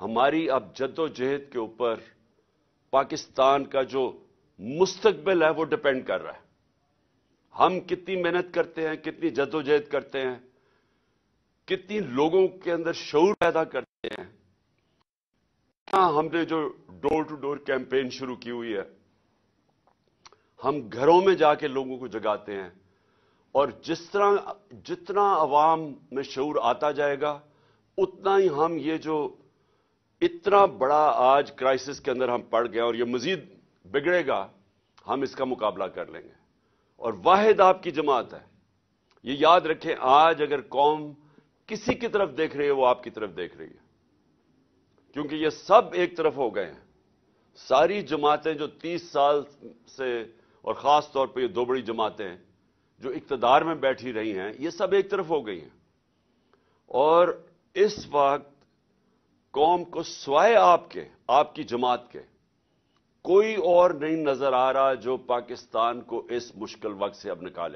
हमारी अब जद्दोजहद के ऊपर पाकिस्तान का जो मुस्तबिल है वो डिपेंड कर रहा है हम कितनी मेहनत करते हैं कितनी जद्दोजहद करते हैं कितनी लोगों के अंदर शौर पैदा करते हैं क्या हमने जो डोर टू डोर कैंपेन शुरू की हुई है हम घरों में जाके लोगों को जगाते हैं और जिस तरह जितना आवाम में शौर आता जाएगा उतना ही हम ये जो इतना बड़ा आज क्राइसिस के अंदर हम पड़ गए और ये मजीद बिगड़ेगा हम इसका मुकाबला कर लेंगे और वाहिद आपकी जमात है ये याद रखें आज अगर कौम किसी की तरफ देख रही है वो आपकी तरफ देख रही है क्योंकि ये सब एक तरफ हो गए हैं सारी जमातें जो 30 साल से और ख़ास तौर पे ये दो बड़ी जमातें जो इकतदार में बैठी रही हैं ये सब एक तरफ हो गई हैं और इस वक्त कौम को स्वाय आपके आपकी जमात के कोई और नहीं नजर आ रहा जो पाकिस्तान को इस मुश्किल वक्त से अब निकाले